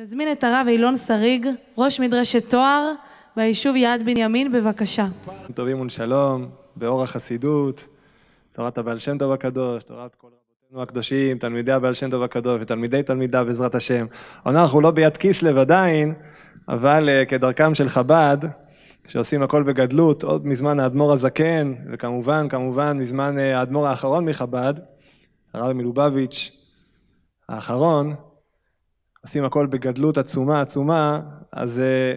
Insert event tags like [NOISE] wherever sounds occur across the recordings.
נזמין את הרב אילון שריג, ראש מדרשת תואר ביישוב יעד בנימין, בבקשה. טובים ושלום, באור החסידות, תורת הבעל שם טוב הקדוש, תורת כל רבותינו הקדושים, תלמידי הבעל שם טוב הקדוש ותלמידי תלמידה בעזרת השם. עונה אנחנו לא ביד כיסלב עדיין, אבל אה, כדרכם של חב"ד, שעושים הכל בגדלות, עוד מזמן האדמו"ר הזקן, וכמובן, כמובן, מזמן אה, האדמו"ר האחרון מחב"ד, הרב מלובביץ' האחרון, עושים הכל בגדלות עצומה עצומה, אז אה,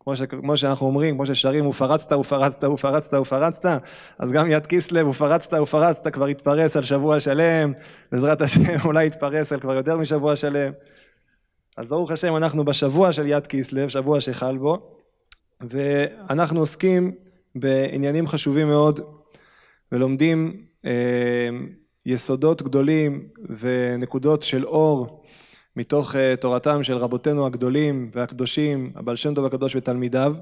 כמו, ש, כמו שאנחנו אומרים, כמו ששרים, ופרצת, ופרצת, ופרצת, ופרצת, אז גם יד כיסלב, ופרצת, ופרצת, כבר התפרס על שבוע שלם, בעזרת השם [LAUGHS] אולי יתפרס על כבר יותר משבוע שלם. אז ברוך השם, אנחנו בשבוע של יד כיסלב, שבוע שחל בו, ואנחנו עוסקים בעניינים חשובים מאוד, ולומדים אה, יסודות גדולים ונקודות של אור מתוך אה, תורתם של רבותינו הגדולים והקדושים, הבעל שם טוב הקדוש ותלמידיו.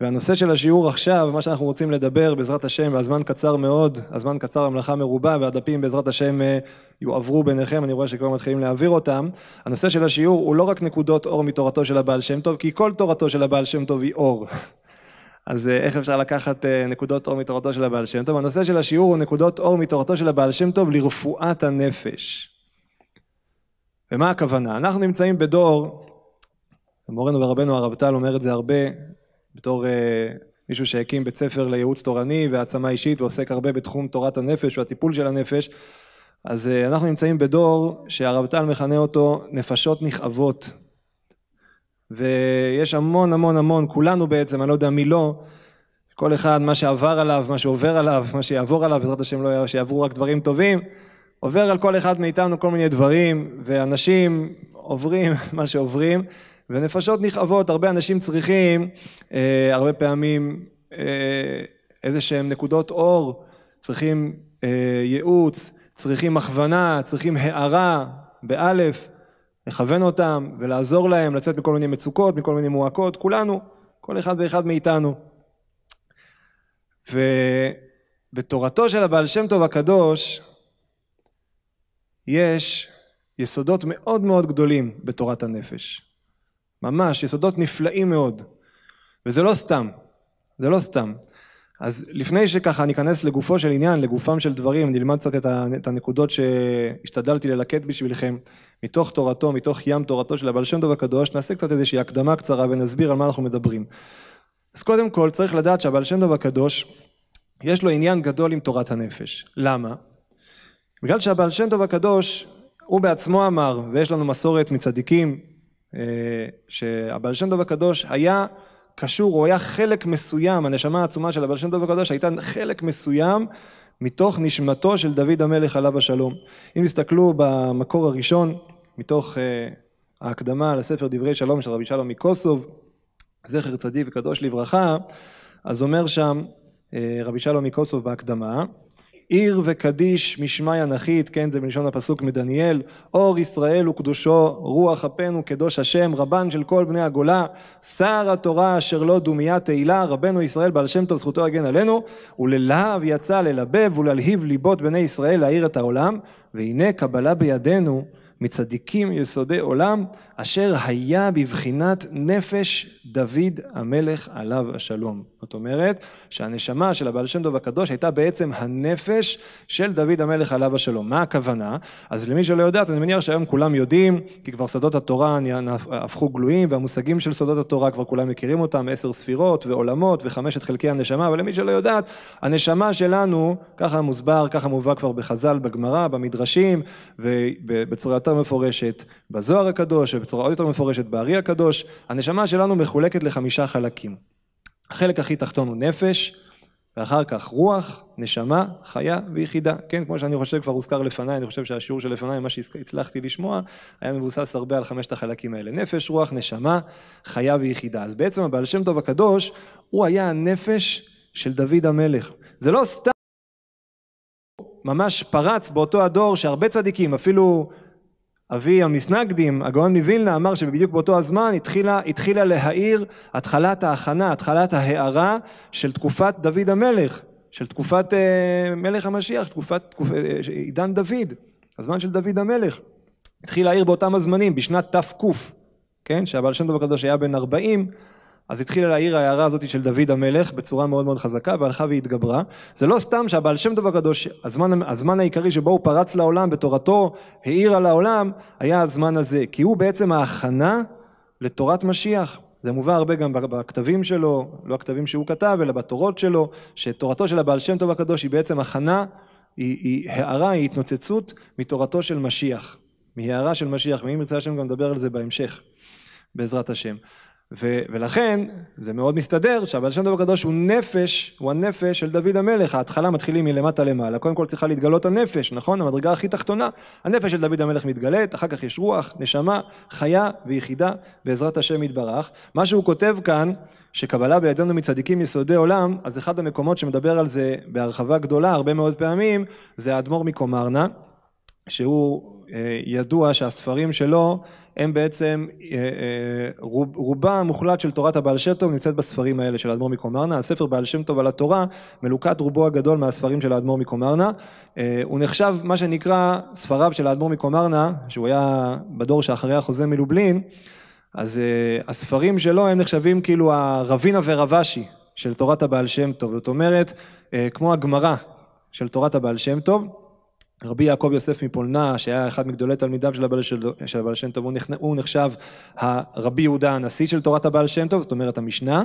והנושא של השיעור עכשיו, מה שאנחנו רוצים לדבר בעזרת השם, והזמן קצר מאוד, הזמן קצר המלאכה מרובה, והדפים בעזרת השם אה, יועברו ביניכם, אני רואה שכבר מתחילים להעביר אותם. הנושא של השיעור הוא לא רק נקודות אור מתורתו של הבעל שם טוב, כי כל תורתו של הבעל שם טוב היא אור. [LAUGHS] אז אה, איך אפשר לקחת נקודות אור מתורתו של הבעל שם טוב? הנושא של השיעור הוא נקודות אור מתורתו של הבעל שם טוב לרפואת הנפש. ומה הכוונה? אנחנו נמצאים בדור, מורנו ורבנו הרב טל אומר את זה הרבה, בתור אה, מישהו שהקים בית ספר לייעוץ תורני והעצמה אישית ועוסק הרבה בתחום תורת הנפש והטיפול של הנפש, אז אה, אנחנו נמצאים בדור שהרב טל מכנה אותו נפשות נכאבות. ויש המון המון המון, כולנו בעצם, אני לא יודע מי לא, כל אחד מה שעבר עליו, מה שעובר עליו, מה שיעבור עליו, בעזרת השם לא יעבור, שיעברו רק דברים טובים, עובר על כל אחד מאיתנו כל מיני דברים, ואנשים עוברים [LAUGHS] מה שעוברים, ונפשות נכאבות, הרבה אנשים צריכים אה, הרבה פעמים אה, איזה שהם נקודות אור, צריכים אה, ייעוץ, צריכים הכוונה, צריכים הערה, באלף, לכוון אותם ולעזור להם לצאת מכל מיני מצוקות, מכל מיני מועקות, כולנו, כל אחד ואחד מאיתנו. ובתורתו של הבעל שם טוב הקדוש, יש יסודות מאוד מאוד גדולים בתורת הנפש. ממש, יסודות נפלאים מאוד. וזה לא סתם, זה לא סתם. אז לפני שככה ניכנס לגופו של עניין, לגופם של דברים, נלמד קצת את הנקודות שהשתדלתי ללקט בשבילכם, מתוך תורתו, מתוך ים תורתו של הבעל שם טוב הקדוש, נעשה קצת איזושהי הקדמה קצרה ונסביר על מה אנחנו מדברים. אז קודם כל צריך לדעת שהבעל שם טוב הקדוש, יש לו עניין גדול עם תורת הנפש. למה? בגלל שהבעל שם טוב הקדוש, הוא בעצמו אמר, ויש לנו מסורת מצדיקים, אה, שהבעל שם טוב הקדוש היה קשור, הוא היה חלק מסוים, הנשמה העצומה של הבעל שם טוב הקדוש הייתה חלק מסוים מתוך נשמתו של דוד המלך עליו השלום. אם תסתכלו במקור הראשון, מתוך אה, ההקדמה לספר דברי שלום של רבי שלום מקוסוב, זכר צדיק וקדוש לברכה, אז אומר שם אה, רבי שלום מקוסוב בהקדמה, עיר וקדיש משמי אנכית, כן זה בלשון הפסוק מדניאל, אור ישראל וקדושו רוח אפינו קדוש השם רבן של כל בני הגולה, שר התורה אשר לו לא דומיה תהילה, רבנו ישראל בעל שם טוב זכותו הגן עלינו, וללהב יצא ללבב וללהיב ליבות בני ישראל להאיר את העולם, והנה קבלה בידינו מצדיקים יסודי עולם אשר היה בבחינת נפש דוד המלך עליו השלום. זאת אומרת שהנשמה של הבעל שם טוב הקדוש הייתה בעצם הנפש של דוד המלך עליו השלום. מה הכוונה? אז למי שלא יודעת, אני מניח שהיום כולם יודעים, כי כבר שדות התורה הפכו גלויים והמושגים של שדות התורה כבר כולם מכירים אותם, עשר ספירות ועולמות וחמשת חלקי הנשמה, אבל למי שלא יודעת, הנשמה שלנו, ככה מוסבר, ככה מובא כבר בחז"ל, בגמרא, במדרשים ובצורה יותר מפורשת בזוהר הקדוש ובצורה עוד יותר מפורשת בארי הקדוש, הנשמה שלנו מחולקת לחמישה חלקים. החלק הכי תחתון הוא נפש, ואחר כך רוח, נשמה, חיה ויחידה. כן, כמו שאני חושב כבר הוזכר לפניי, אני חושב שהשיעור שלפניי, מה שהצלחתי לשמוע, היה מבוסס הרבה על חמשת החלקים האלה. נפש, רוח, נשמה, חיה ויחידה. אז בעצם הבעל שם טוב הקדוש, הוא היה הנפש של דוד המלך. זה לא סתם ממש פרץ באותו הדור שהרבה צדיקים, אפילו אבי המסנגדים, הגאון מווילנה, אמר שבדיוק באותו הזמן התחילה, התחילה להאיר התחלת ההכנה, התחלת ההארה של תקופת דוד המלך, של תקופת אה, מלך המשיח, תקופת תקופ, אה, עידן דוד, הזמן של דוד המלך. התחיל להאיר באותם הזמנים, בשנת תק, כן, שהבעל שם טוב הקדוש היה בן 40, אז התחילה להעיר ההערה הזאת של דוד המלך בצורה מאוד מאוד חזקה והלכה והתגברה. זה לא סתם שהבעל שם טוב הקדוש, הזמן, הזמן העיקרי שבו הוא פרץ לעולם בתורתו, העיר על העולם, היה הזמן הזה. כי הוא בעצם ההכנה לתורת משיח. זה מובא הרבה גם בכתבים שלו, לא הכתבים שהוא כתב, אלא בתורות שלו, שתורתו של הבעל שם טוב הקדוש היא בעצם הכנה, היא, היא הערה, היא התנוצצות מתורתו של משיח. מהערה של משיח, ואם ירצה השם גם נדבר על זה בהמשך, בעזרת השם. ו- ולכן זה מאוד מסתדר שהבעל שם דבר הקדוש הוא נפש, הוא הנפש של דוד המלך, ההתחלה מתחילים מלמטה למעלה, קודם כל צריכה להתגלות הנפש, נכון? המדרגה הכי תחתונה, הנפש של דוד המלך מתגלית, אחר כך יש רוח, נשמה, חיה ויחידה בעזרת השם יתברך. מה שהוא כותב כאן, שקבלה בידינו מצדיקים יסודי עולם, אז אחד המקומות שמדבר על זה בהרחבה גדולה הרבה מאוד פעמים, זה האדמו"ר מקומרנה, שהוא ידוע שהספרים שלו הם בעצם אה, אה, רוב, רובה המוחלט של תורת הבעל שם טוב נמצאת בספרים האלה של האדמו"ר מקומרנה הספר בעל שם טוב על התורה מלוקט רובו הגדול מהספרים של האדמו"ר מקומרנה אה, הוא נחשב מה שנקרא ספריו של האדמו"ר מקומרנה שהוא היה בדור שאחרי החוזה מלובלין אז הספרים שלו הם נחשבים כאילו הרבינה ורבשי של תורת הבעל שם טוב זאת אומרת כמו הגמרא של תורת הבעל שם טוב רבי יעקב יוסף מפולנה, שהיה אחד מגדולי תלמידיו של הבעל של, של שם טוב, הוא הוא נחשב הרבי יהודה הנשיא של תורת הבעל שם טוב, זאת אומרת המשנה,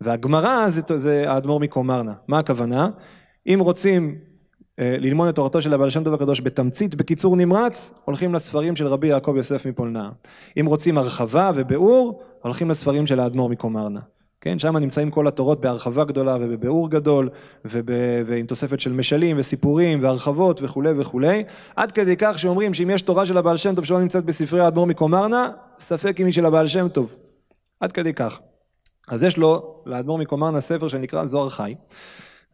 והגמרא זה, זה האדמו"ר מקומרנה. מה הכוונה? אם רוצים אה, ללמוד את תורתו של הבעל שם טוב הקדוש בתמצית, בקיצור נמרץ, הולכים לספרים של רבי יעקב יוסף מפולנה. אם רוצים הרחבה וביאור, הולכים לספרים של האדמו"ר מקומרנה. כן, שם נמצאים כל התורות בהרחבה גדולה ובביאור גדול וב, ועם תוספת של משלים וסיפורים והרחבות וכולי וכולי עד כדי כך שאומרים שאם יש תורה של הבעל שם טוב שלא נמצאת בספרי האדמו"ר מקומרנה ספק אם היא של הבעל שם טוב עד כדי כך אז יש לו לאדמו"ר מקומרנה ספר שנקרא זוהר חי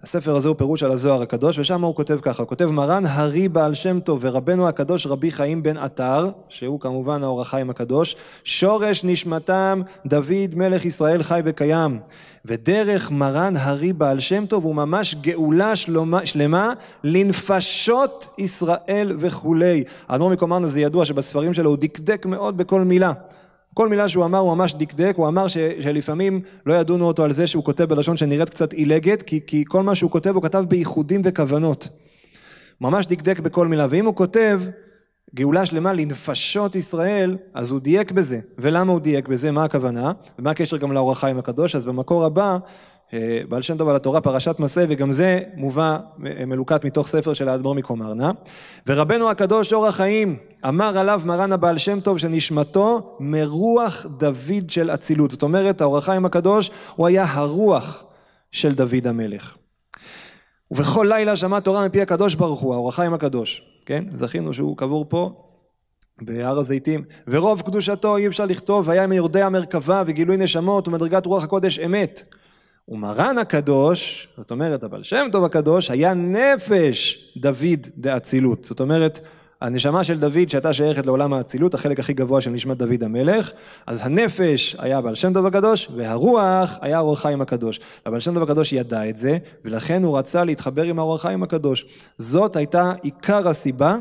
הספר הזה הוא פירוש על הזוהר הקדוש, ושם הוא כותב ככה, הוא כותב מרן הרי בעל שם טוב ורבנו הקדוש רבי חיים בן עטר, שהוא כמובן האור החיים הקדוש, שורש נשמתם דוד מלך ישראל חי וקיים, ודרך מרן הרי בעל שם טוב הוא ממש גאולה שלמה, שלמה לנפשות ישראל וכולי. האדמו"ר מקומרנה זה ידוע שבספרים שלו הוא דקדק מאוד בכל מילה. כל מילה שהוא אמר הוא ממש דקדק, הוא אמר ש, שלפעמים לא ידונו אותו על זה שהוא כותב בלשון שנראית קצת עילגת, כי, כי כל מה שהוא כותב הוא כתב בייחודים וכוונות. ממש דקדק בכל מילה, ואם הוא כותב גאולה שלמה לנפשות ישראל, אז הוא דייק בזה. ולמה הוא דייק בזה? מה הכוונה? ומה הקשר גם לאור החיים הקדוש? אז במקור הבא, אה, בעל שם טוב על התורה, פרשת מסה, וגם זה מובא אה, מלוקט מתוך ספר של האדמו"ר מקומרנה. ורבנו הקדוש אור החיים, אמר עליו מרן הבעל שם טוב שנשמתו מרוח דוד של אצילות. זאת אומרת, האור החיים הקדוש הוא היה הרוח של דוד המלך. ובכל לילה שמע תורה מפי הקדוש ברוך הוא, האור החיים הקדוש. כן? זכינו שהוא קבור פה בהר הזיתים. ורוב קדושתו אי אפשר לכתוב, היה מיורדי המרכבה וגילוי נשמות ומדרגת רוח הקודש אמת. ומרן הקדוש, זאת אומרת הבעל שם טוב הקדוש, היה נפש דוד דאצילות. זאת אומרת, הנשמה של דוד שהייתה שייכת לעולם האצילות, החלק הכי גבוה של נשמת דוד המלך, אז הנפש היה בעל שם טוב הקדוש, והרוח היה אור החיים הקדוש. הבעל שם טוב הקדוש ידע את זה, ולכן הוא רצה להתחבר עם האור החיים הקדוש. זאת הייתה עיקר הסיבה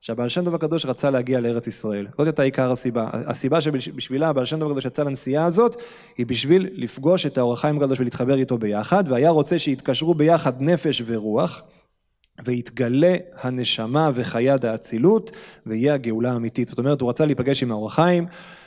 שהבעל שם טוב הקדוש רצה להגיע לארץ ישראל. זאת הייתה עיקר הסיבה. הסיבה שבשבילה הבעל שם טוב הקדוש יצא לנסיעה הזאת, היא בשביל לפגוש את האור החיים הקדוש ולהתחבר איתו ביחד, והיה רוצה שיתקשרו ביחד נפש ורוח. ויתגלה הנשמה וחיית האצילות, ויהיה הגאולה האמיתית. זאת אומרת, הוא רצה להיפגש עם האורחיים,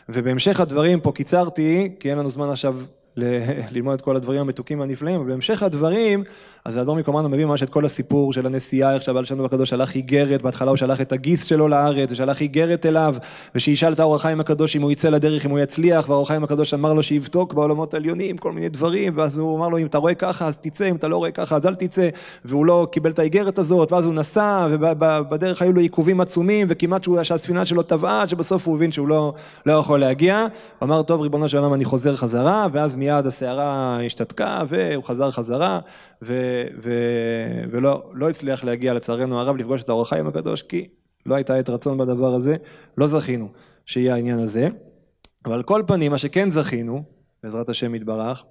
ובהמשך הדברים, פה קיצרתי, כי אין לנו זמן עכשיו [LAUGHS] ללמוד את כל הדברים המתוקים והנפלאים, ובהמשך הדברים אז האדמו"ר מקומנו מביא ממש את כל הסיפור של הנסיעה, איך שהבעל שם הקדוש שלח איגרת, בהתחלה הוא שלח את הגיס שלו לארץ, ושלח איגרת אליו, ושישאל את האור החיים הקדוש אם הוא יצא לדרך, אם הוא יצליח, והאור החיים הקדוש אמר לו שיבדוק בעולמות העליונים, כל מיני דברים, ואז הוא אמר לו אם אתה רואה ככה אז תצא, אם אתה לא רואה ככה אז אל תצא, והוא לא קיבל את האיגרת הזאת, ואז הוא נסע, ובדרך היו לו עיכובים עצומים, וכמעט שהוא, שהספינה שלו טבעה, שבסוף הוא הבין שהוא לא, לא יכול להגיע, הוא אמר טוב ריבונו של עולם אני חוזר חזרה, ואז מיד הסערה השתתקה, והוא חזר חזרה, ו- ו- ולא לא הצליח להגיע לצערנו הרב לפגוש את האור החיים הקדוש כי לא הייתה עת רצון בדבר הזה, לא זכינו שיהיה העניין הזה. אבל על כל פנים מה שכן זכינו, בעזרת השם יתברך,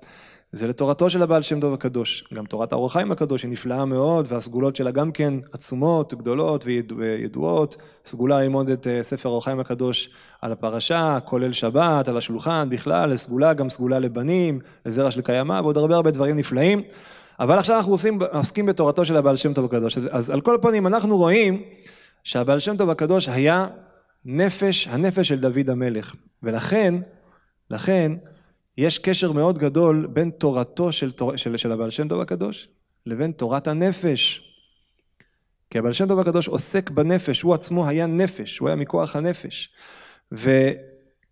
זה לתורתו של הבעל שם דוב הקדוש. גם תורת האור החיים הקדוש היא נפלאה מאוד והסגולות שלה גם כן עצומות, גדולות וידועות. סגולה ללמוד את אה, ספר האור החיים הקדוש על הפרשה, כולל שבת, על השולחן בכלל, סגולה גם סגולה לבנים, לזרע של קיימא ועוד הרבה הרבה דברים נפלאים. אבל עכשיו אנחנו עושים, עוסקים בתורתו של הבעל שם טוב הקדוש. אז על כל פנים אנחנו רואים שהבעל שם טוב הקדוש היה נפש, הנפש של דוד המלך. ולכן, לכן, יש קשר מאוד גדול בין תורתו של, תור, של, של הבעל שם טוב הקדוש לבין תורת הנפש. כי הבעל שם טוב הקדוש עוסק בנפש, הוא עצמו היה נפש, הוא היה מכוח הנפש. ו...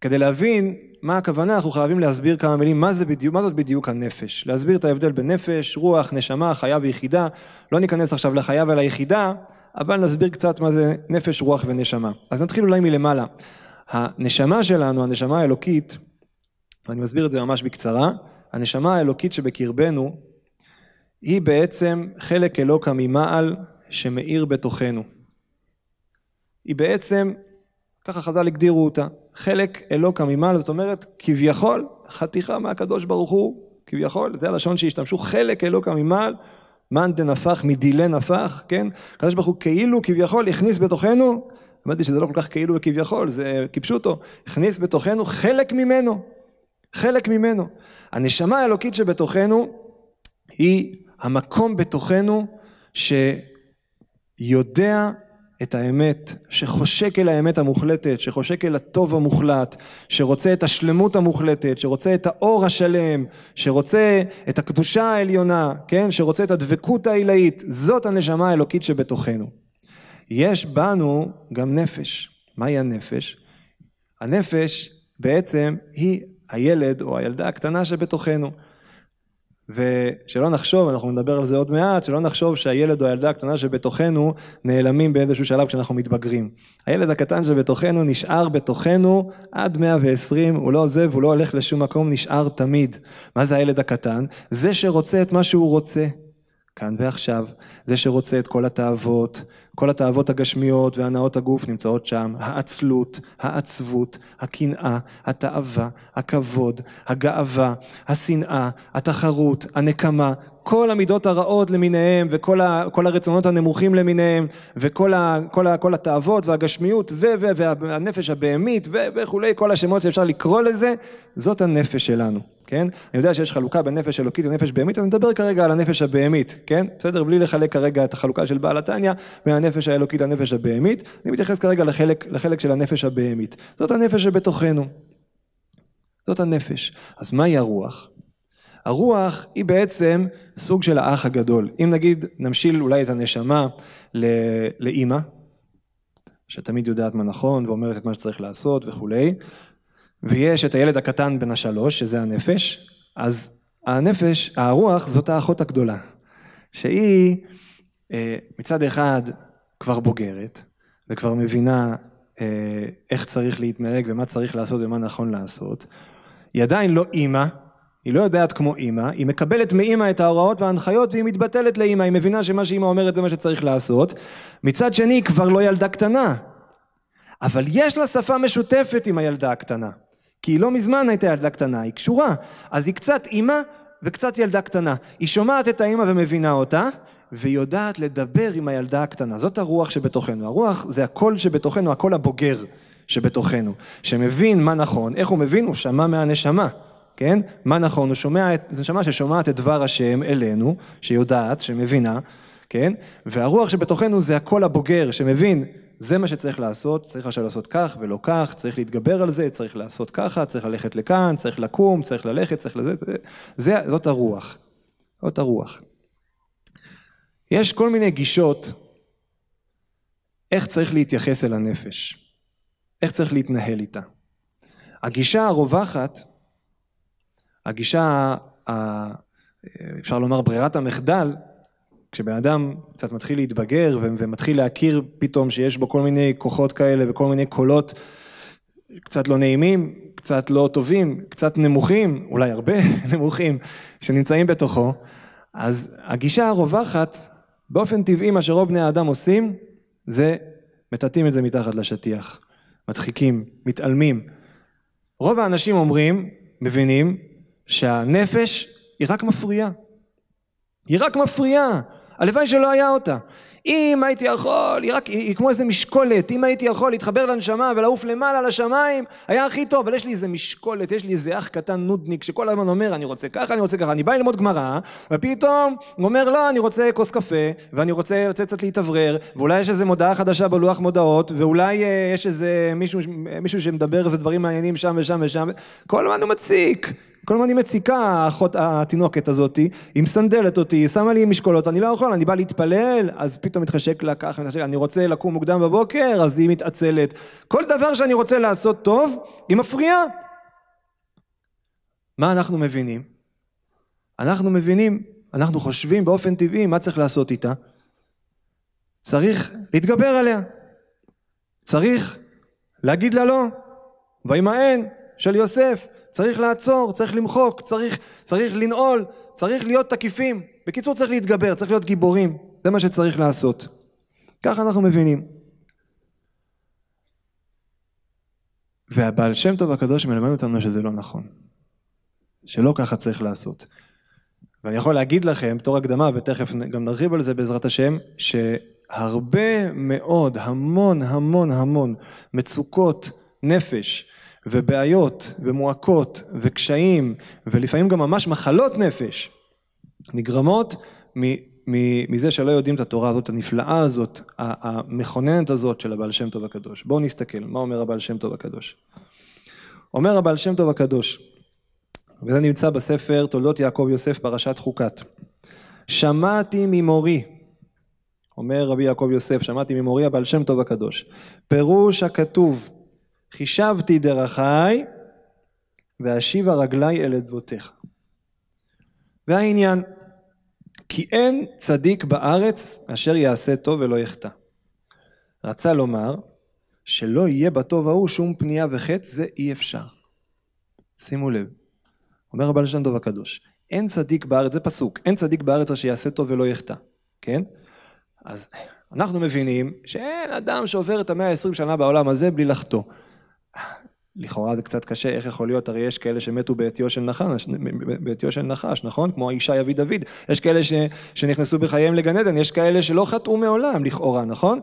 כדי להבין מה הכוונה אנחנו חייבים להסביר כמה מילים מה, זה בדיוק, מה זאת בדיוק הנפש, להסביר את ההבדל בין נפש, רוח, נשמה, חיה ויחידה, לא ניכנס עכשיו לחיה וליחידה, אבל נסביר קצת מה זה נפש, רוח ונשמה. אז נתחיל אולי מלמעלה. הנשמה שלנו, הנשמה האלוקית, ואני מסביר את זה ממש בקצרה, הנשמה האלוקית שבקרבנו היא בעצם חלק אלוקה ממעל שמאיר בתוכנו. היא בעצם, ככה חז"ל הגדירו אותה, חלק אלוקא ממעל, זאת אומרת כביכול חתיכה מהקדוש ברוך הוא, כביכול, זה הלשון שהשתמשו, חלק אלוקא ממעל, מאן דנפח מדילה נפח, כן? הקדוש ברוך הוא כאילו כביכול הכניס בתוכנו, אמרתי שזה לא כל כך כאילו וכביכול, זה כיפשוטו, הכניס בתוכנו חלק ממנו, חלק ממנו. הנשמה האלוקית שבתוכנו היא המקום בתוכנו שיודע את האמת, שחושק אל האמת המוחלטת, שחושק אל הטוב המוחלט, שרוצה את השלמות המוחלטת, שרוצה את האור השלם, שרוצה את הקדושה העליונה, כן? שרוצה את הדבקות העילאית. זאת הנשמה האלוקית שבתוכנו. יש בנו גם נפש. מהי הנפש? הנפש בעצם היא הילד או הילדה הקטנה שבתוכנו. ושלא נחשוב, אנחנו נדבר על זה עוד מעט, שלא נחשוב שהילד או הילדה הקטנה שבתוכנו נעלמים באיזשהו שלב כשאנחנו מתבגרים. הילד הקטן שבתוכנו נשאר בתוכנו עד 120, הוא לא עוזב, הוא לא הולך לשום מקום, נשאר תמיד. מה זה הילד הקטן? זה שרוצה את מה שהוא רוצה. כאן ועכשיו. זה שרוצה את כל התאוות, כל התאוות הגשמיות והנאות הגוף נמצאות שם. העצלות, העצבות, הקנאה, התאווה, הכבוד, הגאווה, השנאה, התחרות, הנקמה, כל המידות הרעות למיניהם וכל ה, הרצונות הנמוכים למיניהם וכל ה, כל ה, כל התאוות והגשמיות ו, ו, והנפש הבהמית וכולי כל השמות שאפשר לקרוא לזה זאת הנפש שלנו כן אני יודע שיש חלוקה בין נפש אלוקית לנפש בהמית אז נדבר כרגע על הנפש הבהמית כן בסדר בלי לחלק כרגע את החלוקה של בעל התניא מהנפש האלוקית לנפש הבהמית אני מתייחס כרגע לחלק, לחלק של הנפש הבהמית זאת הנפש שבתוכנו זאת הנפש אז מהי הרוח הרוח היא בעצם סוג של האח הגדול. אם נגיד נמשיל אולי את הנשמה לאימא, שתמיד יודעת מה נכון ואומרת את מה שצריך לעשות וכולי, ויש את הילד הקטן בן השלוש, שזה הנפש, אז הנפש, הרוח, זאת האחות הגדולה, שהיא אה, מצד אחד כבר בוגרת, וכבר מבינה אה, איך צריך להתנהג ומה צריך לעשות ומה נכון לעשות. היא עדיין לא אימא, היא לא יודעת כמו אימא, היא מקבלת מאימא את ההוראות וההנחיות והיא מתבטלת לאימא, היא מבינה שמה שאימא אומרת זה מה שצריך לעשות. מצד שני היא כבר לא ילדה קטנה, אבל יש לה שפה משותפת עם הילדה הקטנה, כי היא לא מזמן הייתה ילדה קטנה, היא קשורה, אז היא קצת אימא וקצת ילדה קטנה. היא שומעת את האימא ומבינה אותה, והיא יודעת לדבר עם הילדה הקטנה. זאת הרוח שבתוכנו. הרוח זה הקול שבתוכנו, הקול הבוגר שבתוכנו, שמבין מה נכון, איך הוא מבין? הוא שמע מהנשמה. כן? מה נכון? הוא שומע את הנשמה ששומעת את דבר השם אלינו, שיודעת, שמבינה, כן? והרוח שבתוכנו זה הקול הבוגר שמבין, זה מה שצריך לעשות, צריך עכשיו לעשות כך ולא כך, צריך להתגבר על זה, צריך לעשות ככה, צריך ללכת לכאן, צריך לקום, צריך ללכת, צריך לזה, זה, זה, זאת הרוח. זאת הרוח. יש כל מיני גישות איך צריך להתייחס אל הנפש, איך צריך להתנהל איתה. הגישה הרווחת הגישה, אפשר לומר ברירת המחדל, כשבן אדם קצת מתחיל להתבגר ומתחיל להכיר פתאום שיש בו כל מיני כוחות כאלה וכל מיני קולות קצת לא נעימים, קצת לא טובים, קצת נמוכים, אולי הרבה [LAUGHS] נמוכים, שנמצאים בתוכו, אז הגישה הרווחת, באופן טבעי מה שרוב בני האדם עושים, זה מטאטאים את זה מתחת לשטיח, מדחיקים, מתעלמים. רוב האנשים אומרים, מבינים, שהנפש היא רק מפריעה. היא רק מפריעה. הלוואי שלא היה אותה. אם הייתי יכול, היא, רק, היא, היא כמו איזה משקולת, אם הייתי יכול להתחבר לנשמה ולעוף למעלה לשמיים, היה הכי טוב, אבל יש לי איזה משקולת, יש לי איזה אח קטן נודניק שכל הזמן אומר, אני רוצה ככה, אני רוצה ככה, אני בא ללמוד גמרא, ופתאום הוא אומר, לא, אני רוצה כוס קפה, ואני רוצה לצאת קצת להתאוורר, ואולי יש איזה מודעה חדשה בלוח מודעות, ואולי אה, יש איזה מישהו, מישהו שמדבר איזה דברים מעניינים שם ושם ושם, כל הזמן הוא מציק. כל הזמן היא מציקה, האחות, התינוקת הזאתי, היא מסנדלת אותי, היא שמה לי משקולות, אני לא יכול, אני בא להתפלל, אז פתאום מתחשק לה ככה, מתחשק, אני רוצה לקום מוקדם בבוקר, אז היא מתעצלת. כל דבר שאני רוצה לעשות טוב, היא מפריעה. מה אנחנו מבינים? אנחנו מבינים, אנחנו חושבים באופן טבעי מה צריך לעשות איתה. צריך להתגבר עליה. צריך להגיד לה לא. וימאן של יוסף. צריך לעצור, צריך למחוק, צריך, צריך לנעול, צריך להיות תקיפים. בקיצור, צריך להתגבר, צריך להיות גיבורים. זה מה שצריך לעשות. ככה אנחנו מבינים. והבעל שם טוב הקדוש מלמד אותנו שזה לא נכון. שלא ככה צריך לעשות. ואני יכול להגיד לכם, בתור הקדמה, ותכף גם נרחיב על זה בעזרת השם, שהרבה מאוד, המון המון המון מצוקות נפש ובעיות ומועקות וקשיים ולפעמים גם ממש מחלות נפש נגרמות מ... מזה שלא יודעים את התורה הזאת הנפלאה הזאת המכוננת הזאת של הבעל שם טוב הקדוש בואו נסתכל מה אומר הבעל שם טוב הקדוש אומר הבעל שם טוב הקדוש וזה נמצא בספר תולדות יעקב יוסף פרשת חוקת שמעתי ממורי אומר רבי יעקב יוסף שמעתי ממורי הבעל שם טוב הקדוש פירוש הכתוב חישבתי דרכי ואשיבה רגלי אל אדבותיך. והעניין, כי אין צדיק בארץ אשר יעשה טוב ולא יחטא. רצה לומר שלא יהיה בטוב ההוא שום פנייה וחטא, זה אי אפשר. שימו לב, אומר רבי שם טוב הקדוש, אין צדיק בארץ, זה פסוק, אין צדיק בארץ אשר יעשה טוב ולא יחטא, כן? אז אנחנו מבינים שאין אדם שעובר את המאה העשרים שנה בעולם הזה בלי לחטוא. לכאורה זה קצת קשה, איך יכול להיות, הרי יש כאלה שמתו בעטיו של נחש, בעטיו של נחש, נכון? כמו האישה יביא דוד, יש כאלה ש, שנכנסו בחייהם לגן עדן, יש כאלה שלא חטאו מעולם, לכאורה, נכון?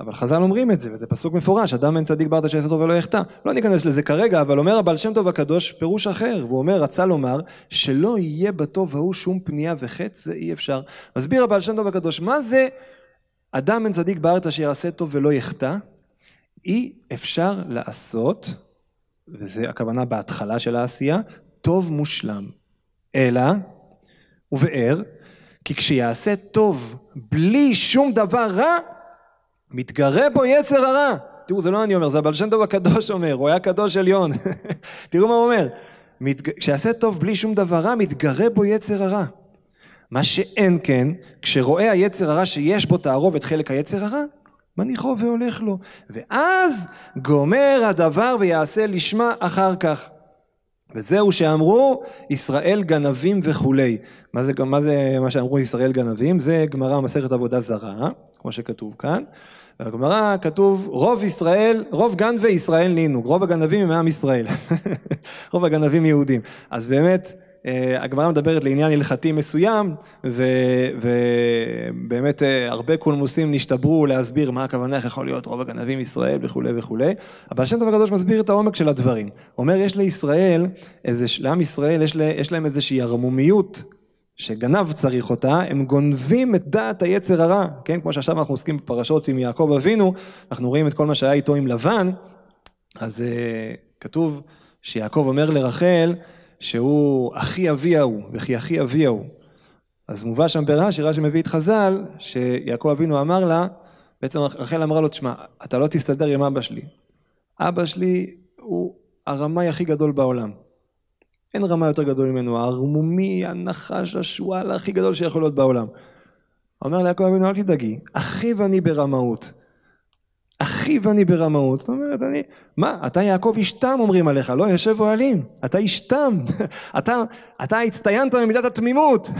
אבל חז"ל אומרים את זה, וזה פסוק מפורש, אדם אין צדיק בעד שעשה טוב ולא יחטא. לא ניכנס לזה כרגע, אבל אומר הבעל שם טוב הקדוש פירוש אחר, והוא אומר, רצה לומר, שלא יהיה בטוב ההוא שום פנייה וחטא, זה אי אפשר. מסביר הבעל שם טוב הקדוש, מה זה אדם אין צדיק בארת שיעשה טוב ולא יחטא? אי אפשר לעשות, וזה הכוונה בהתחלה של העשייה, טוב מושלם. אלא, ובאר, כי כשיעשה טוב בלי שום דבר רע, מתגרה בו יצר הרע. תראו, זה לא אני אומר, זה הבעל שם טוב הקדוש אומר, הוא היה קדוש עליון. [LAUGHS] תראו מה הוא אומר. מתג... כשיעשה טוב בלי שום דבר רע, מתגרה בו יצר הרע. מה שאין כן, כשרואה היצר הרע שיש בו תערובת חלק היצר הרע, מניחו והולך לו. ואז גומר הדבר ויעשה לשמה אחר כך. וזהו שאמרו ישראל גנבים וכולי. מה זה, מה זה מה שאמרו ישראל גנבים? זה גמרא מסכת עבודה זרה, כמו שכתוב כאן. בגמרא כתוב רוב ישראל, רוב גנבי ישראל נינו, רוב הגנבים הם עם ישראל, [LAUGHS] רוב הגנבים יהודים. אז באמת אה, הגמרא מדברת לעניין הלכתי מסוים, ו, ובאמת אה, הרבה קולמוסים נשתברו להסביר מה הכוונה, איך יכול להיות רוב הגנבים ישראל וכולי וכולי, אבל השם טוב הקדוש מסביר את העומק של הדברים. הוא אומר, יש לישראל, איזה, לעם ישראל יש, לה, יש להם איזושהי ערמומיות שגנב צריך אותה, הם גונבים את דעת היצר הרע, כן? כמו שעכשיו אנחנו עוסקים בפרשות עם יעקב אבינו, אנחנו רואים את כל מה שהיה איתו עם לבן, אז uh, כתוב שיעקב אומר לרחל, שהוא אחי אבי ההוא, וכי אחי אבי ההוא. אז מובא שם ברש"י, רש"י מביא את חז"ל, שיעקב אבינו אמר לה, בעצם רחל אמרה לו, תשמע, אתה לא תסתדר עם אבא שלי. אבא שלי הוא הרמאי הכי גדול בעולם. אין רמאי יותר גדול ממנו, הערמומי, הנחש, השועל הכי גדול שיכול להיות בעולם. אומר ליעקב אבינו, אל תדאגי, אחיו אני ברמאות. אחי ואני ברמאות, זאת אומרת אני, מה אתה יעקב איש תם אומרים עליך, לא יושב אוהלים, אתה איש תם, [LAUGHS] אתה, אתה הצטיינת במידת התמימות,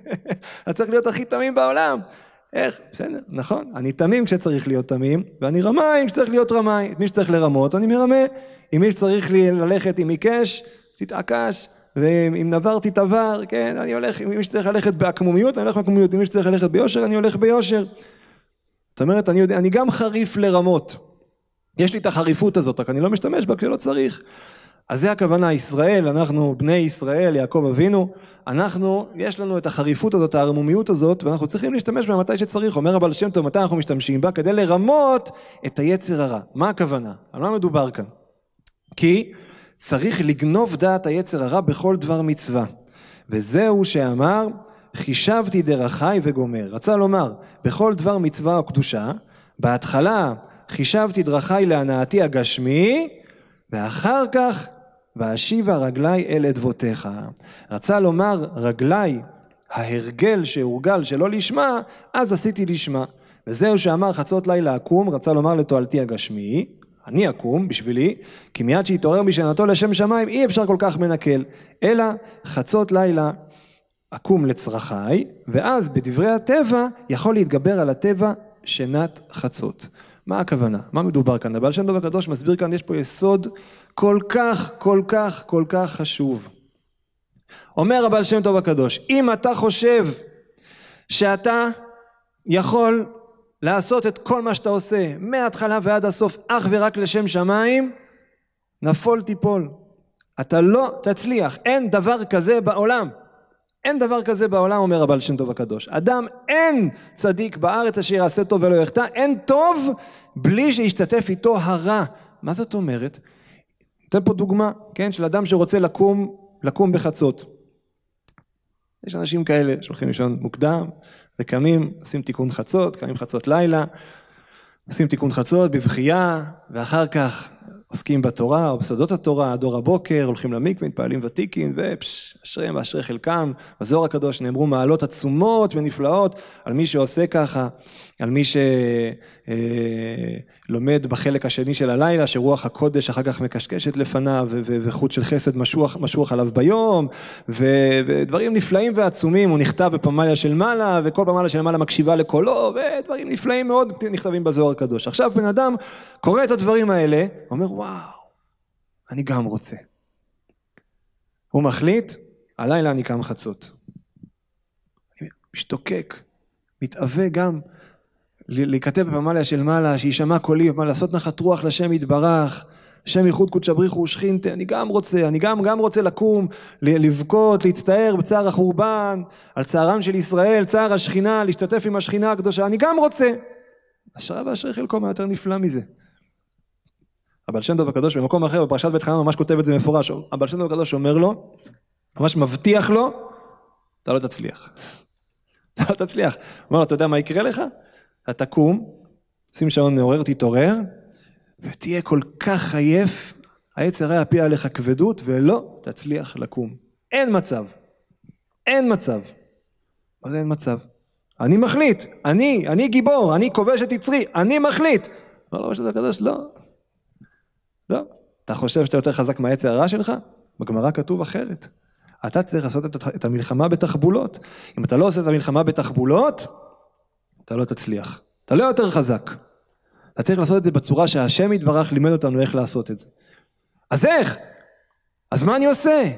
[LAUGHS] אתה צריך להיות הכי תמים בעולם, איך, בסדר, נכון, אני תמים כשצריך להיות תמים, ואני רמאי כשצריך להיות רמאי, את מי שצריך לרמות אני מרמה, אם מי שצריך לי ללכת עם עיקש, תתעקש, ואם נבר תתעבר, כן, אני הולך, אם מי שצריך ללכת בעקמומיות, אני הולך בעקמומיות, אם מי שצריך ללכת ביושר, אני הולך ביושר. זאת אומרת, אני, יודע, אני גם חריף לרמות. יש לי את החריפות הזאת, רק אני לא משתמש בה כשלא צריך. אז זה הכוונה, ישראל, אנחנו בני ישראל, יעקב אבינו, אנחנו, יש לנו את החריפות הזאת, הערמומיות הזאת, ואנחנו צריכים להשתמש בה מתי שצריך. אומר הבעל שם טוב, מתי אנחנו משתמשים בה? כדי לרמות את היצר הרע. מה הכוונה? על מה מדובר כאן? כי צריך לגנוב דעת היצר הרע בכל דבר מצווה. וזהו שאמר חישבתי דרכי וגומר. רצה לומר, בכל דבר מצווה או קדושה, בהתחלה חישבתי דרכי להנאתי הגשמי, ואחר כך ואשיבה רגלי אל אדבותיך. רצה לומר רגלי, ההרגל שהורגל שלא לשמה, אז עשיתי לשמה. וזהו שאמר חצות לילה אקום, רצה לומר לתועלתי הגשמי, אני אקום בשבילי, כי מיד שהתעורר משנתו לשם שמיים אי אפשר כל כך מנקל, אלא חצות לילה עקום לצרכיי, ואז בדברי הטבע יכול להתגבר על הטבע שנת חצות. מה הכוונה? מה מדובר כאן? הבעל שם טוב הקדוש מסביר כאן, יש פה יסוד כל כך, כל כך, כל כך חשוב. אומר הבעל שם טוב הקדוש, אם אתה חושב שאתה יכול לעשות את כל מה שאתה עושה, מההתחלה ועד הסוף, אך ורק לשם שמיים, נפול תיפול. אתה לא תצליח, אין דבר כזה בעולם. אין דבר כזה בעולם, אומר הבעל שם טוב הקדוש. אדם אין צדיק בארץ אשר יעשה טוב ולא יחטא, אין טוב בלי שישתתף איתו הרע. מה זאת אומרת? נותן פה דוגמה, כן, של אדם שרוצה לקום, לקום בחצות. יש אנשים כאלה שהולכים לישון מוקדם, וקמים, עושים תיקון חצות, קמים חצות לילה, עושים תיקון חצות בבכייה, ואחר כך עוסקים בתורה או בסודות התורה, דור הבוקר, הולכים למקווה, מתפעלים ותיקים, ופש, אשריהם ואשרי חלקם. בזוהר הקדוש נאמרו מעלות עצומות ונפלאות על מי שעושה ככה. על מי שלומד אה, בחלק השני של הלילה, שרוח הקודש אחר כך מקשקשת לפניו, וחוט של חסד משוח, משוח עליו ביום, ודברים נפלאים ועצומים, הוא נכתב בפמליה של מעלה, וכל פמליה של מעלה מקשיבה לקולו, ודברים נפלאים מאוד נכתבים בזוהר הקדוש. עכשיו בן אדם קורא את הדברים האלה, אומר וואו, אני גם רוצה. הוא מחליט, הלילה אני קם חצות. אני משתוקק, מתאווה גם להיכתב במעלה של מעלה, שיישמע קולי, מה לעשות נחת רוח לשם יתברך, שם ייחוד קודשא בריך הוא שכינתה, אני גם רוצה, אני גם, גם רוצה לקום, לבכות, להצטער בצער החורבן, על צערם של ישראל, צער השכינה, להשתתף עם השכינה הקדושה, אני גם רוצה. אשרה ואשרי חלקו, מה יותר נפלא מזה? הבעל שם טוב הקדוש במקום אחר, בפרשת בית חנן ממש כותב את זה מפורש, הבעל שם טוב הקדוש אומר לו, ממש מבטיח לו, אתה לא תצליח. [LAUGHS] אתה לא תצליח. הוא אומר לו, אתה יודע מה יקרה לך? אתה תקום, שים שעון מעורר, תתעורר, ותהיה כל כך עייף, היצר יפיע עליך כבדות, ולא תצליח לקום. אין מצב. אין מצב. מה זה אין מצב? אני מחליט, אני, אני גיבור, אני כובש את יצרי, אני מחליט. אומר לא, לו לא, משהו הקדוש, לא. לא. אתה חושב שאתה יותר חזק מהיצר הרע שלך? בגמרא כתוב אחרת. אתה צריך לעשות את המלחמה בתחבולות. אם אתה לא עושה את המלחמה בתחבולות, אתה לא תצליח. אתה לא יותר חזק. אתה צריך לעשות את זה בצורה שהשם יתברך לימד אותנו איך לעשות את זה. אז איך? אז מה אני עושה?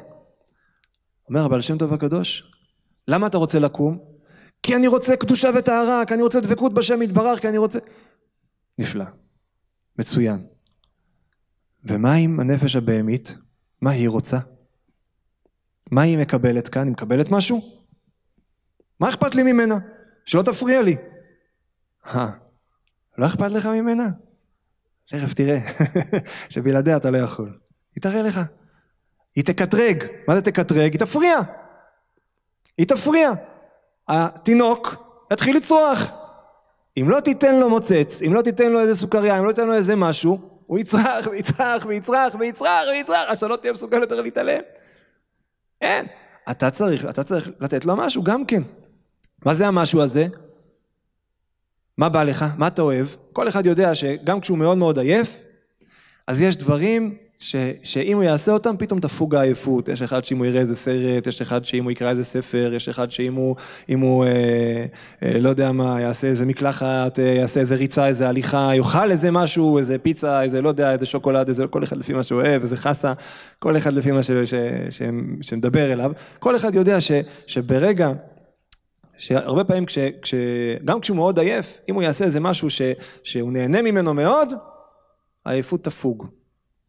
אומר הבעל שם טוב הקדוש, למה אתה רוצה לקום? כי אני רוצה קדושה וטהרה, כי אני רוצה דבקות בשם יתברך, כי אני רוצה... נפלא. מצוין. ומה עם הנפש הבהמית? מה היא רוצה? מה היא מקבלת כאן? היא מקבלת משהו? מה אכפת לי ממנה? שלא תפריע לי. אה, לא אכפת לך ממנה? תכף תראה, [LAUGHS] שבלעדיה אתה לא יכול. היא תראה לך. היא תקטרג. מה זה תקטרג? היא תפריע. היא תפריע. התינוק יתחיל לצרוח. אם לא תיתן לו מוצץ, אם לא תיתן לו איזה סוכריה, אם לא תיתן לו איזה משהו, הוא יצרח ויצרח ויצרח ויצרח ויצרח, אז שלא תהיה מסוגל יותר להתעלם. אין. אתה צריך, אתה צריך לתת לו משהו גם כן. מה זה המשהו הזה? מה בא לך? מה אתה אוהב? כל אחד יודע שגם כשהוא מאוד מאוד עייף, אז יש דברים ש, שאם הוא יעשה אותם, פתאום תפוג העייפות. יש אחד שאם הוא יראה איזה סרט, יש אחד שאם הוא יקרא איזה ספר, יש אחד שאם הוא, הוא אה, אה, לא יודע מה, יעשה איזה מקלחת, אה, יעשה איזה ריצה, איזה הליכה, יאכל איזה משהו, איזה פיצה, איזה לא יודע, איזה שוקולד, איזה כל אחד לפי מה שהוא אוהב, איזה חסה, כל אחד לפי מה ש, ש, ש, ש, שמדבר אליו. כל אחד יודע ש, שברגע שהרבה פעמים, כש, כש, גם כשהוא מאוד עייף, אם הוא יעשה איזה משהו ש, שהוא נהנה ממנו מאוד, העייפות תפוג.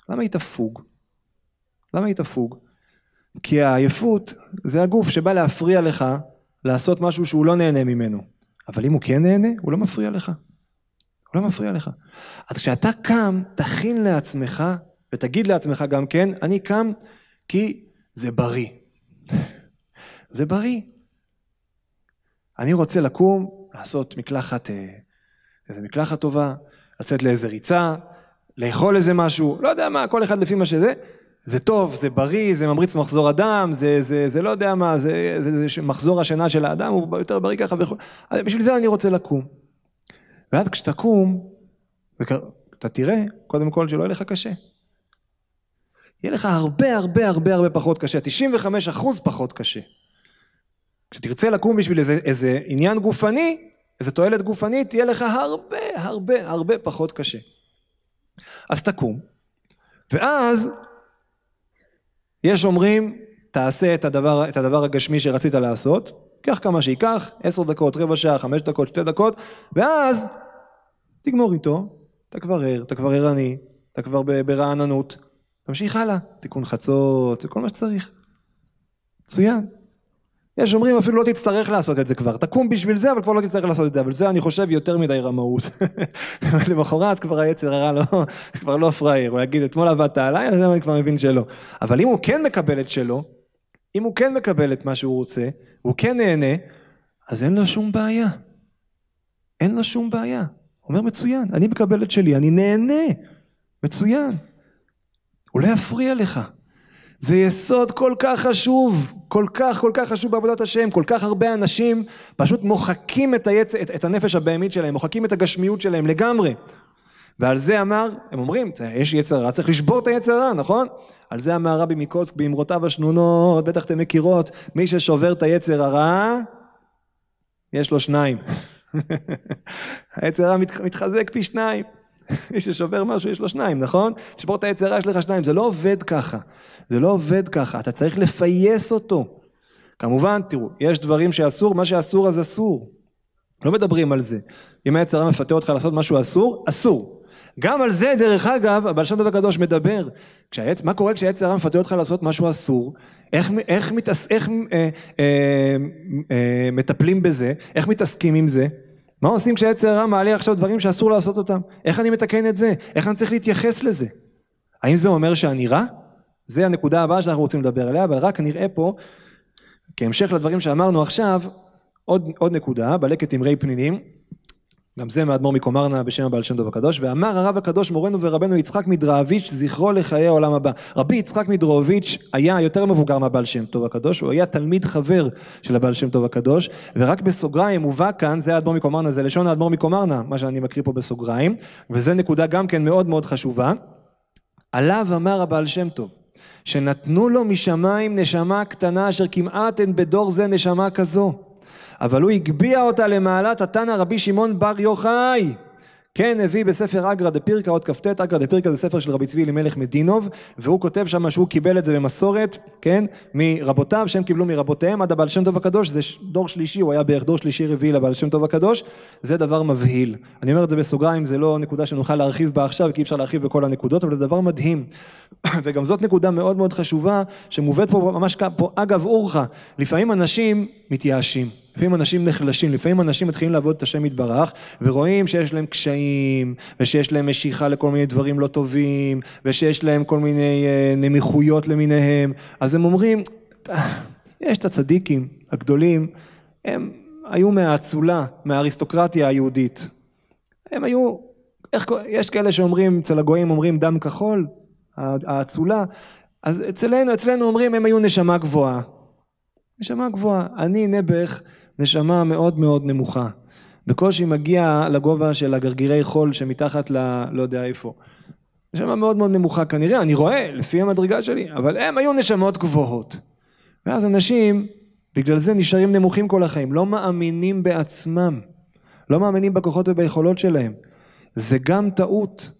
למה היא תפוג? למה היא תפוג? כי העייפות זה הגוף שבא להפריע לך לעשות משהו שהוא לא נהנה ממנו. אבל אם הוא כן נהנה, הוא לא מפריע לך. הוא לא מפריע לך. אז כשאתה קם, תכין לעצמך, ותגיד לעצמך גם כן, אני קם כי זה בריא. [LAUGHS] זה בריא. אני רוצה לקום, לעשות מקלחת, אה, איזה מקלחת טובה, לצאת לאיזה ריצה, לאכול איזה משהו, לא יודע מה, כל אחד לפי מה שזה. זה טוב, זה בריא, זה ממריץ מחזור הדם, זה, זה, זה לא יודע מה, זה, זה, זה מחזור השינה של האדם, הוא יותר בריא ככה וכו'. בשביל זה אני רוצה לקום. ואז כשתקום, אתה תראה, קודם כל, שלא יהיה לך קשה. יהיה לך הרבה הרבה הרבה הרבה פחות קשה, 95% פחות קשה. כשתרצה לקום בשביל איזה, איזה עניין גופני, איזה תועלת גופנית, יהיה לך הרבה הרבה הרבה פחות קשה. אז תקום, ואז יש אומרים, תעשה את הדבר, את הדבר הגשמי שרצית לעשות, קח כמה שייקח, עשר דקות, רבע שעה, חמש דקות, שתי דקות, ואז תגמור איתו, אתה כבר ער, אתה כבר ערני, אתה כבר ברעננות, תמשיך הלאה, תיקון חצות, זה כל מה שצריך. מצוין. יש אומרים אפילו לא תצטרך לעשות את זה כבר, תקום בשביל זה אבל כבר לא תצטרך לעשות את זה, אבל זה אני חושב יותר מדי רמאות. [LAUGHS] למחרת כבר היצר הרע לא, [LAUGHS] כבר לא פראייר, הוא יגיד אתמול עבדת עליי, אז אני כבר מבין שלא. אבל אם הוא כן מקבל את שלו, אם הוא כן מקבל את מה שהוא רוצה, הוא כן נהנה, אז אין לו שום בעיה. אין לו שום בעיה. הוא אומר מצוין, אני מקבל את שלי, אני נהנה. מצוין. הוא לא יפריע לך. זה יסוד כל כך חשוב. כל כך כל כך חשוב בעבודת השם, כל כך הרבה אנשים פשוט מוחקים את, היצ... את, את הנפש הבהמית שלהם, מוחקים את הגשמיות שלהם לגמרי. ועל זה אמר, הם אומרים, יש יצר רע, צריך לשבור את היצר רע, נכון? על זה אמר רבי מקוצק באמרותיו השנונות, בטח אתם מכירות, מי ששובר את היצר הרע, יש לו שניים. [LAUGHS] היצר הרע מתחזק פי שניים. [LAUGHS] מי ששובר משהו יש לו שניים, נכון? תשבור את היצירה יש לך שניים, זה לא עובד ככה. זה לא עובד ככה, אתה צריך לפייס אותו. כמובן, תראו, יש דברים שאסור, מה שאסור אז אסור. לא מדברים על זה. אם היצירה מפתה אותך לעשות משהו אסור, אסור. גם על זה, דרך אגב, הבעל שם דבר קדוש מדבר. כשהיצ... מה קורה כשהיצירה מפתה אותך לעשות משהו אסור? איך, איך, מתעס... איך אה, אה, אה, אה, מטפלים בזה? איך מתעסקים עם זה? מה עושים כשהיצר הרע מעלה עכשיו דברים שאסור לעשות אותם? איך אני מתקן את זה? איך אני צריך להתייחס לזה? האם זה אומר שאני רע? זה הנקודה הבאה שאנחנו רוצים לדבר עליה, אבל רק נראה פה, כהמשך לדברים שאמרנו עכשיו, עוד, עוד נקודה, בלקט אמרי פנינים, גם זה מאדמו"ר מקומרנה בשם הבעל שם טוב הקדוש, ואמר הרב הקדוש מורנו ורבנו יצחק מדרעביץ' זכרו לחיי העולם הבא. רבי יצחק מדרעביץ' היה יותר מבוגר מהבעל שם טוב הקדוש, הוא היה תלמיד חבר של הבעל שם טוב הקדוש, ורק בסוגריים הובא כאן, זה האדמו"ר מקומרנה, זה לשון האדמו"ר מקומרנה, מה שאני מקריא פה בסוגריים, וזה נקודה גם כן מאוד מאוד חשובה. עליו אמר הבעל שם טוב, שנתנו לו משמיים נשמה קטנה אשר כמעט אין בדור זה נשמה כזו. אבל הוא הגביה אותה למעלת התנא רבי שמעון בר יוחאי. כן הביא בספר אגרא דפירקא, עוד כ"ט, אגרא דפירקא זה ספר של רבי צבי אלימלך מדינוב, והוא כותב שם שהוא קיבל את זה במסורת, כן, מרבותיו, שהם קיבלו מרבותיהם, עד הבעל שם טוב הקדוש, זה דור שלישי, הוא היה בערך דור שלישי רביעי לבעל שם טוב הקדוש, זה דבר מבהיל. אני אומר את זה בסוגריים, זה לא נקודה שנוכל להרחיב בה עכשיו, כי אי אפשר להרחיב בכל הנקודות, אבל זה דבר מדהים. [COUGHS] וגם זאת נקודה מאוד מאוד חשובה שמובאת פה ממש פה אגב אורחא לפעמים אנשים מתייאשים לפעמים אנשים נחלשים לפעמים אנשים מתחילים לעבוד את השם יתברך ורואים שיש להם קשיים ושיש להם משיכה לכל מיני דברים לא טובים ושיש להם כל מיני אה, נמיכויות למיניהם אז הם אומרים אה, יש את הצדיקים הגדולים הם היו מהאצולה מהאריסטוקרטיה היהודית הם היו איך, יש כאלה שאומרים, אצל הגויים אומרים דם כחול, האצולה, אז אצלנו, אצלנו אומרים הם היו נשמה גבוהה. נשמה גבוהה. אני נעבך, נשמה מאוד מאוד נמוכה. בקושי מגיע לגובה של הגרגירי חול שמתחת ל... לא יודע איפה. נשמה מאוד מאוד נמוכה כנראה, אני רואה, לפי המדרגה שלי, אבל הם היו נשמות גבוהות. ואז אנשים, בגלל זה נשארים נמוכים כל החיים, לא מאמינים בעצמם, לא מאמינים בכוחות וביכולות שלהם. זה גם טעות.